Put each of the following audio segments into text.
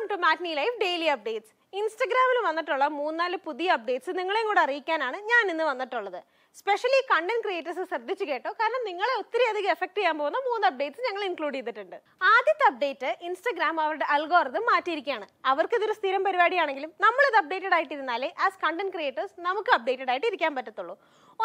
welcome to matinee life daily updates ഇൻസ്റ്റഗ്രാമിൽ വന്നിട്ടുള്ള മൂന്നാല് പുതിയ അപ്ഡേറ്റ്സ് നിങ്ങളെയും കൂടെ അറിയിക്കാനാണ് ഞാൻ ഇന്ന് വന്നിട്ടുള്ളത് സ്പെഷ്യലി കണ്ടന്റ് ക്രിയേറ്റേഴ്സ് ശ്രദ്ധിച്ചു കേട്ടോ കാരണം നിങ്ങളെ ഒത്തിരി അധികം എഫക്ട് ചെയ്യാൻ പോകുന്ന മൂന്ന് അപ്ഡേറ്റ്സ് ഞങ്ങൾ ഇൻക്ലൂഡ് ചെയ്തിട്ടുണ്ട് ആദ്യത്തെ അപ്ഡേറ്റ് ഇൻസ്റ്റഗ്രാം അവരുടെ അൽഗോറിതം മാറ്റിയിരിക്കുകയാണ് അവർക്ക് ഇതൊരു സ്ഥിരം പരിപാടിയാണെങ്കിലും നമ്മൾ ഇത് അപ്ഡേറ്റഡ് ആയിട്ടിരുന്നാലേ ആസ് കണ്ടന്റ് ക്രിയേറ്റേഴ്സ് നമുക്ക് അപ്ഡേറ്റഡ് ആയിട്ട് ഇരിക്കാൻ പറ്റത്തുള്ളൂ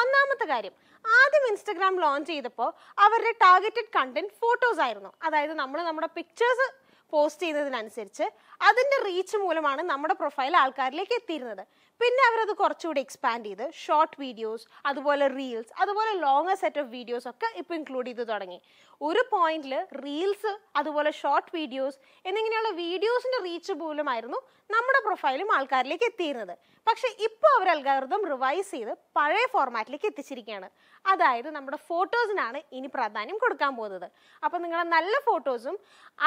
ഒന്നാമത്തെ കാര്യം ആദ്യം ഇൻസ്റ്റഗ്രാം ലോഞ്ച് ചെയ്തപ്പോൾ അവരുടെ ടാർഗറ്റഡ് കണ്ടന്റ് ഫോട്ടോസ് ആയിരുന്നു അതായത് നമ്മൾ നമ്മുടെ പിക്ചേഴ്സ് പോസ്റ്റ് ചെയ്യുന്നതിനനുസരിച്ച് അതിൻ്റെ റീച്ച് മൂലമാണ് നമ്മുടെ പ്രൊഫൈൽ ആൾക്കാരിലേക്ക് എത്തിയിരുന്നത് പിന്നെ അവരത് കുറച്ചുകൂടി എക്സ്പാൻഡ് ചെയ്ത് ഷോർട്ട് വീഡിയോസ് അതുപോലെ റീൽസ് അതുപോലെ ലോങ് സെറ്റ് ഓഫ് വീഡിയോസ് ഒക്കെ ഇപ്പോൾ ഇൻക്ലൂഡ് ചെയ്ത് തുടങ്ങി ഒരു പോയിന്റിൽ റീൽസ് അതുപോലെ ഷോർട്ട് വീഡിയോസ് എന്നിങ്ങനെയുള്ള വീഡിയോസിൻ്റെ റീച്ച് മൂലമായിരുന്നു നമ്മുടെ പ്രൊഫൈലും ആൾക്കാരിലേക്ക് എത്തിയിരുന്നത് പക്ഷേ ഇപ്പോൾ അവർ അൽഗാർദം റിവൈസ് ചെയ്ത് പഴയ ഫോർമാറ്റിലേക്ക് എത്തിച്ചിരിക്കുകയാണ് അതായത് നമ്മുടെ ഫോട്ടോസിനാണ് ഇനി പ്രാധാന്യം കൊടുക്കാൻ പോകുന്നത് അപ്പോൾ നിങ്ങളുടെ നല്ല ഫോട്ടോസും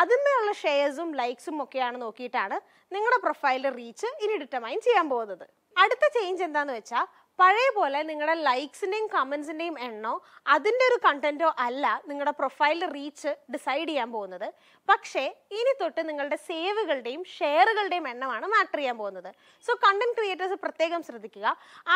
അതിന്മേലുള്ള ഷെയർ ഷെയർസും ലൈക്സും ഒക്കെയാണ് നോക്കിയിട്ടാണ് നിങ്ങളുടെ പ്രൊഫൈലിൽ റീച്ച് ഇനി ഡിറ്റർമൈൻ ചെയ്യാൻ പോകുന്നത് അടുത്ത ചേഞ്ച് എന്താണെന്ന് വെച്ചാൽ പഴയ പോലെ നിങ്ങളുടെ ലൈക്സിൻ്റെയും കമൻസിൻ്റെയും എണ്ണോ അതിൻ്റെ ഒരു കണ്ടൻറ്റോ അല്ല നിങ്ങളുടെ പ്രൊഫൈൽ റീച്ച് ഡിസൈഡ് ചെയ്യാൻ പോകുന്നത് പക്ഷേ ഇനി തൊട്ട് നിങ്ങളുടെ സേവുകളുടെയും ഷെയറുകളുടെയും എണ്ണമാണ് മാറ്റർ ചെയ്യാൻ പോകുന്നത് സോ കണ്ടന്റ് ക്രിയേറ്റേഴ്സ് പ്രത്യേകം ശ്രദ്ധിക്കുക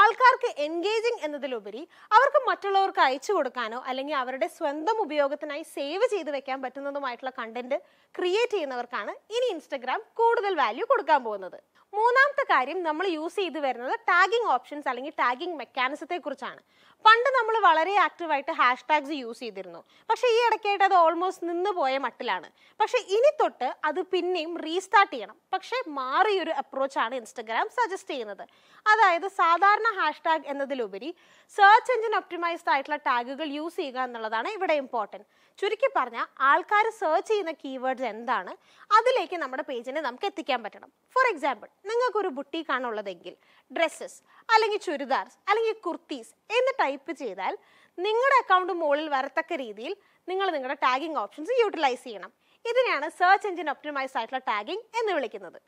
ആൾക്കാർക്ക് എൻഗേജിങ് എന്നതിലുപരി അവർക്ക് മറ്റുള്ളവർക്ക് അയച്ചു കൊടുക്കാനോ അല്ലെങ്കിൽ അവരുടെ സ്വന്തം ഉപയോഗത്തിനായി സേവ് ചെയ്ത് വെക്കാൻ പറ്റുന്നതുമായിട്ടുള്ള കണ്ടന്റ് ക്രിയേറ്റ് ചെയ്യുന്നവർക്കാണ് ഇനി ഇൻസ്റ്റഗ്രാം കൂടുതൽ വാല്യൂ കൊടുക്കാൻ പോകുന്നത് മൂന്നാമത്തെ കാര്യം നമ്മൾ യൂസ് ചെയ്ത് വരുന്നത് ടാഗിങ് ഓപ്ഷൻസ് അല്ലെങ്കിൽ ടാഗിങ് മെക്കാനിസത്തെ കുറിച്ചാണ് പണ്ട് നമ്മൾ വളരെ ആക്റ്റീവായിട്ട് ഹാഷ് ടാഗ്സ് യൂസ് ചെയ്തിരുന്നു പക്ഷെ ഈ ഇടയ്ക്കായിട്ട് അത് ഓൾമോസ്റ്റ് നിന്ന് പോയ മട്ടിലാണ് പക്ഷെ ഇനി തൊട്ട് അത് പിന്നെയും റീസ്റ്റാർട്ട് ചെയ്യണം പക്ഷെ മാറിയൊരു അപ്രോച്ചാണ് ഇൻസ്റ്റഗ്രാം സജസ്റ്റ് ചെയ്യുന്നത് അതായത് സാധാരണ ഹാഷ് ടാഗ് എന്നതിലുപരി സെർച്ച് എഞ്ചിൻ ഒപ്റ്റിമൈസ്ഡ് ആയിട്ടുള്ള ടാഗുകൾ യൂസ് ചെയ്യുക എന്നുള്ളതാണ് ഇവിടെ ഇമ്പോർട്ടൻറ്റ് ചുരുക്കി പറഞ്ഞാൽ ആൾക്കാർ സെർച്ച് ചെയ്യുന്ന കീവേഡ്സ് എന്താണ് അതിലേക്ക് നമ്മുടെ പേജിനെ നമുക്ക് എത്തിക്കാൻ പറ്റണം ഫോർ എക്സാമ്പിൾ നിങ്ങൾക്കൊരു ബുട്ടീക്കാണുള്ളതെങ്കിൽ ഡ്രസ്സസ് അല്ലെങ്കിൽ ചുരിദാർസ് അല്ലെങ്കിൽ കുർത്തീസ് എന്ന് ടൈപ്പ് ചെയ്താൽ നിങ്ങളുടെ അക്കൗണ്ട് മുകളിൽ വരത്തക്ക രീതിയിൽ നിങ്ങൾ നിങ്ങളുടെ ടാഗിങ് ഓപ്ഷൻസ് യൂട്ടിലൈസ് ചെയ്യണം ഇതിനെയാണ് സെർച്ച് എഞ്ചിൻ ഒപ്റ്റിമൈസ് ആയിട്ടുള്ള ടാഗിങ് എന്ന് വിളിക്കുന്നത്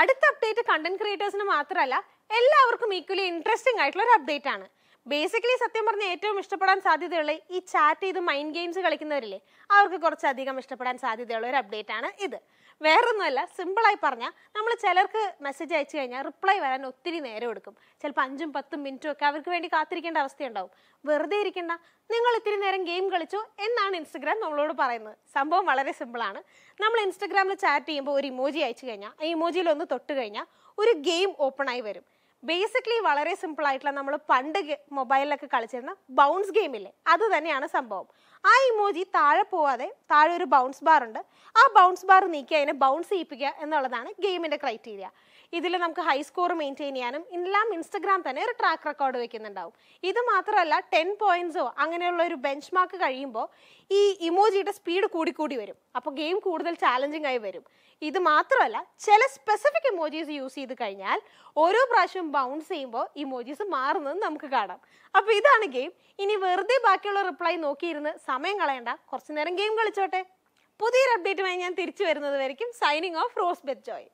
അടുത്ത അപ്ഡേറ്റ് കണ്ടന്റ് ക്രിയേറ്റേഴ്സിന് മാത്രമല്ല എല്ലാവർക്കും ഈക്വലി ഇൻട്രസ്റ്റിംഗ് ആയിട്ടുള്ള ഒരു അപ്ഡേറ്റ് ആണ് ബേസിക്കലി സത്യം പറഞ്ഞ ഏറ്റവും ഇഷ്ടപ്പെടാൻ സാധ്യതയുള്ള ഈ ചാറ്റ് ചെയ്ത് മൈൻഡ് ഗെയിംസ് കളിക്കുന്നവരില്ലേ അവർക്ക് കുറച്ചധികം ഇഷ്ടപ്പെടാൻ സാധ്യതയുള്ള ഒരു അപ്ഡേറ്റ് ആണ് ഇത് വേറൊന്നുമല്ല സിമ്പിളായി പറഞ്ഞാൽ നമ്മൾ ചിലർക്ക് മെസ്സേജ് അയച്ചു കഴിഞ്ഞാൽ റിപ്ലൈ വരാൻ ഒത്തിരി നേരം എടുക്കും ചിലപ്പോൾ അഞ്ചും പത്തും മിനിറ്റും ഒക്കെ അവർക്ക് വേണ്ടി കാത്തിരിക്കേണ്ട അവസ്ഥയുണ്ടാവും വെറുതെ ഇരിക്കണ്ട നിങ്ങൾ ഇത്തിരി നേരം ഗെയിം കളിച്ചു എന്നാണ് ഇൻസ്റ്റഗ്രാം നമ്മളോട് പറയുന്നത് സംഭവം വളരെ സിമ്പിളാണ് നമ്മൾ ഇൻസ്റ്റഗ്രാമിൽ ചാറ്റ് ചെയ്യുമ്പോൾ ഒരു ഇമോജി അയച്ചു കഴിഞ്ഞാൽ ആ ഇമോജിയിൽ ഒന്ന് തൊട്ട് കഴിഞ്ഞാൽ ഒരു ഗെയിം ഓപ്പൺ ആയി വരും ബേസിക്കലി വളരെ സിമ്പിൾ ആയിട്ടുള്ള നമ്മൾ പണ്ട് മൊബൈലിലൊക്കെ കളിച്ചിരുന്ന ബൗൺസ് ഗെയിമില്ലേ അത് തന്നെയാണ് സംഭവം ആ ഇമോജി താഴെ പോവാതെ താഴെ ഒരു ബൗൺസ് ബാർ ഉണ്ട് ആ ബൗൺസ് ബാർ നീക്കി അതിനെ ബൗൺസ് ചെയ്യിപ്പിക്കുക എന്നുള്ളതാണ് ഗെയിമിൻ്റെ ക്രൈറ്റീരിയ ഇതിൽ നമുക്ക് ഹൈ സ്കോർ മെയിൻറ്റെയിൻ ചെയ്യാനും എല്ലാം ഇൻസ്റ്റഗ്രാം തന്നെ ഒരു ട്രാക്ക് റെക്കോർഡ് വെക്കുന്നുണ്ടാവും ഇത് മാത്രമല്ല ടെൻ പോയിൻസോ അങ്ങനെയുള്ള ഒരു ബെഞ്ച് മാർക്ക് കഴിയുമ്പോൾ ഈ ഇമോജിയുടെ സ്പീഡ് കൂടിക്കൂടി വരും അപ്പോൾ ഗെയിം കൂടുതൽ ചാലഞ്ചിങ് ആയി വരും ഇത് മാത്രമല്ല ചില സ്പെസിഫിക് ഇമോജീസ് യൂസ് ചെയ്ത് കഴിഞ്ഞാൽ ഓരോ പ്രാവശ്യം ബൗൺസ് ചെയ്യുമ്പോൾ ഇമോജീസ് മാറുന്നത് നമുക്ക് കാണാം അപ്പോൾ ഇതാണ് ഗെയിം ഇനി വെറുതെ ബാക്കിയുള്ള റിപ്ലൈ നോക്കിയിരുന്ന് സമയം കളയണ്ട കുറച്ചു നേരം ഗെയിം കളിച്ചോട്ടെ പുതിയൊരു അപ്ഡേറ്റുമായി ഞാൻ തിരിച്ചു വരുന്നത് വരയ്ക്കും signing off Rosebet Joy